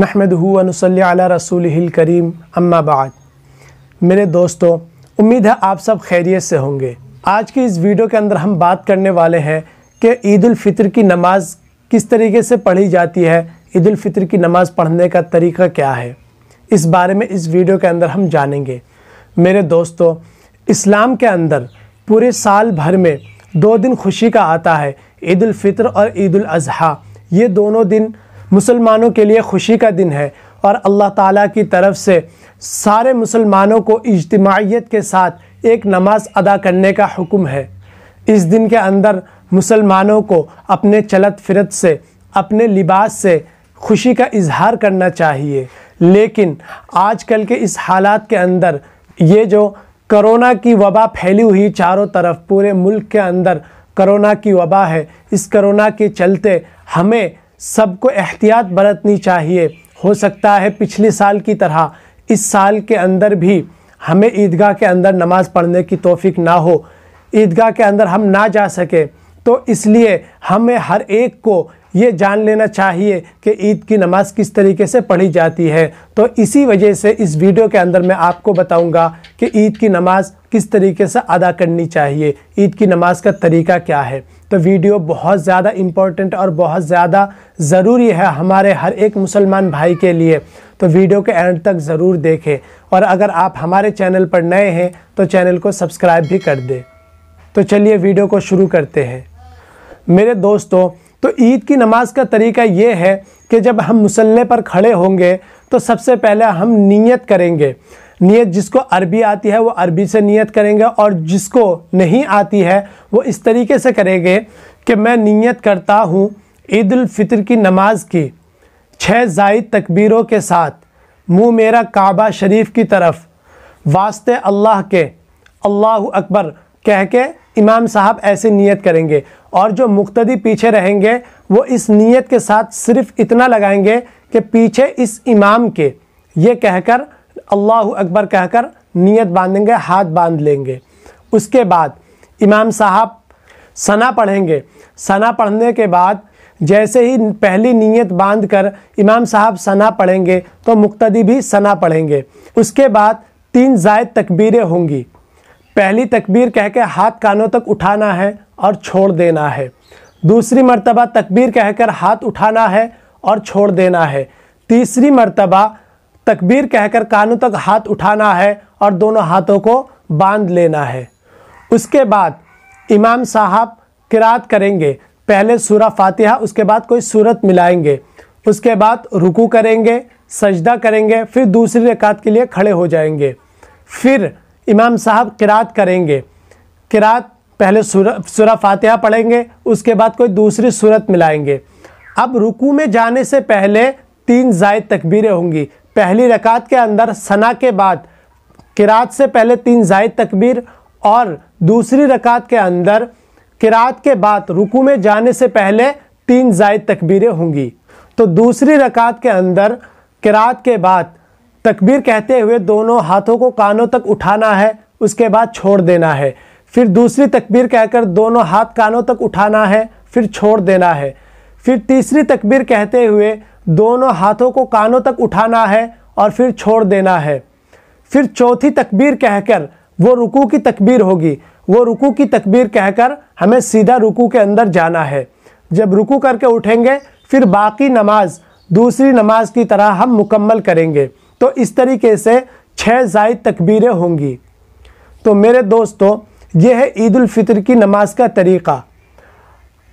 नहमद अला रसूल करीम अम्मा बाद मेरे दोस्तों उम्मीद है आप सब खैरियत से होंगे आज की इस वीडियो के अंदर हम बात करने वाले हैं कि ईदालफ़ितर की नमाज़ किस तरीके से पढ़ी जाती है ईदालफ़ितर की नमाज़ पढ़ने का तरीका क्या है इस बारे में इस वीडियो के अंदर हम जानेंगे मेरे दोस्तों इस्लाम के अंदर पूरे साल भर में दो दिन खुशी का आता है ईदालफ़ितर और ईद अज़हा ये दोनों दिन मुसलमानों के लिए खुशी का दिन है और अल्लाह ताला की तरफ से सारे मुसलमानों को इज्तमाहीत के साथ एक नमाज अदा करने का हुक्म है इस दिन के अंदर मुसलमानों को अपने चलत फिरत से अपने लिबास से खुशी का इजहार करना चाहिए लेकिन आजकल के इस हालात के अंदर ये जो करोना की वबा फैली हुई चारों तरफ पूरे मुल्क के अंदर करोना की वबा है इस करोना के चलते हमें सबको एहतियात बरतनी चाहिए हो सकता है पिछले साल की तरह इस साल के अंदर भी हमें ईदगाह के अंदर नमाज़ पढ़ने की तोफ़ी ना हो ईदगाह के अंदर हम ना जा सकें तो इसलिए हमें हर एक को ये जान लेना चाहिए कि ईद की नमाज़ किस तरीके से पढ़ी जाती है तो इसी वजह से इस वीडियो के अंदर मैं आपको बताऊंगा कि ईद की नमाज़ किस तरीके से अदा करनी चाहिए ईद की नमाज़ का तरीका क्या है तो वीडियो बहुत ज़्यादा इम्पॉर्टेंट और बहुत ज़्यादा ज़रूरी है हमारे हर एक मुसलमान भाई के लिए तो वीडियो के एंड तक ज़रूर देखें और अगर आप हमारे चैनल पर नए हैं तो चैनल को सब्सक्राइब भी कर दें तो चलिए वीडियो को शुरू करते हैं मेरे दोस्तों तो ईद की नमाज का तरीका ये है कि जब हम मुसल्ले पर खड़े होंगे तो सबसे पहले हम नीयत करेंगे नीयत जिसको अरबी आती है वो अरबी से नीयत करेंगे और जिसको नहीं आती है वो इस तरीके से करेंगे कि मैं नीयत करता हूँ ईद फितर की नमाज़ की छः जायद तकबीरों के साथ मुँह मेरा काबा शरीफ की तरफ वास्ते अल्लाह के अल्लाह अकबर कह के इमाम साहब ऐसे नियत करेंगे और जो मुक्तदी पीछे रहेंगे वो इस नियत के साथ सिर्फ इतना लगाएंगे कि पीछे इस इमाम के ये कहकर अल्लाह अकबर कहकर नियत बांधेंगे हाथ बांध लेंगे उसके बाद इमाम साहब सना पढ़ेंगे सना पढ़ने के बाद जैसे ही पहली नीयत बांध कर इमाम साहब सना पढ़ेंगे तो मुक्तदी भी सना पढ़ेंगे उसके बाद तीन जायद तकबीरें होंगी पहली तकबीर कह के हाथ कानों तक उठाना है और छोड़ देना है दूसरी मरतबा तकबीर कहकर हाथ उठाना है और छोड़ देना है तीसरी मरतबा तकबीर कहकर कानों तक हाथ उठाना है और दोनों हाथों को बांध लेना है उसके बाद इमाम साहब किरात करेंगे पहले सूरा फातिहा उसके बाद कोई सूरत मिलाएंगे उसके बाद रुकू करेंगे सजदा करेंगे फिर दूसरी रकात के लिए खड़े हो जाएंगे फिर इमाम साहब किरात करेंगे किरात पहले सूरा फातिहा पढ़ेंगे उसके बाद कोई दूसरी सूरत मिलाएंगे अब रुकू में जाने से पहले तीन जायद तकबीरें होंगी पहली रकात के अंदर सना के बाद किरात से पहले तीन जायद तकबीर और दूसरी रकात के अंदर किरात के बाद रुकू में जाने से पहले तीन जायद तकबीरें होंगी तो दूसरी रकात के अंदर किरात के बाद तकबीर कहते हुए दोनों हाथों को कानों तक उठाना है उसके बाद छोड़ देना है फिर दूसरी तकबीर कहकर दोनों हाथ कानों तक उठाना है फिर छोड़ देना है फिर तीसरी तकबीर कहते हुए दोनों हाथों को कानों तक उठाना है और फिर छोड़ देना है फिर चौथी तकबीर कहकर वो रुकू की तकबीर होगी वो रुकू की तकबीर कहकर हमें सीधा रुकू के अंदर जाना है जब रुकू करके उठेंगे फिर बाकी नमाज दूसरी नमाज की तरह हम मुकम्मल करेंगे तो इस तरीके से छः जायद तकबीरें होंगी तो मेरे दोस्तों यह है ईद फ़ितर की नमाज का तरीक़ा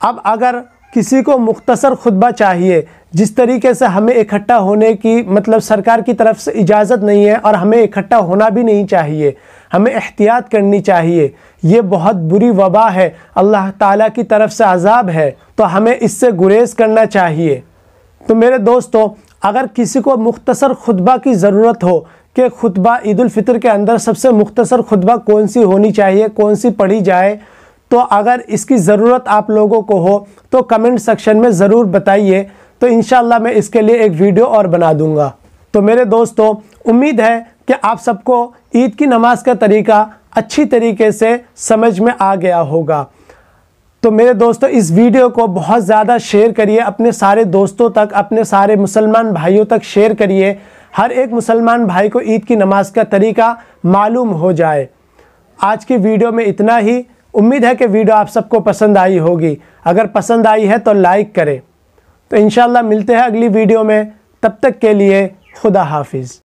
अब अगर किसी को मुख्तसर खुतबा चाहिए जिस तरीके से हमें इकट्ठा होने की मतलब सरकार की तरफ से इजाज़त नहीं है और हमें इकट्ठा होना भी नहीं चाहिए हमें एहतियात करनी चाहिए ये बहुत बुरी वबा है अल्लाह ताला की तरफ से अजाब है तो हमें इससे गुरेज करना चाहिए तो मेरे दोस्तों अगर किसी को मुख्तसर खुतबा की ज़रूरत हो कि खुतबा ईदालफ़ितर के अंदर सबसे मुख्तसर खुतबा कौन सी होनी चाहिए कौन सी पढ़ी जाए तो अगर इसकी ज़रूरत आप लोगों को हो तो कमेंट सेक्शन में ज़रूर बताइए तो इन मैं इसके लिए एक वीडियो और बना दूँगा तो मेरे दोस्तों उम्मीद है कि आप सबको ईद की नमाज़ का तरीका अच्छी तरीके से समझ में आ गया होगा तो मेरे दोस्तों इस वीडियो को बहुत ज़्यादा शेयर करिए अपने सारे दोस्तों तक अपने सारे मुसलमान भाइयों तक शेयर करिए हर एक मुसलमान भाई को ईद की नमाज़ का तरीका मालूम हो जाए आज की वीडियो में इतना ही उम्मीद है कि वीडियो आप सबको पसंद आई होगी अगर पसंद आई है तो लाइक करें तो इन मिलते हैं अगली वीडियो में तब तक के लिए खुदा हाफिज़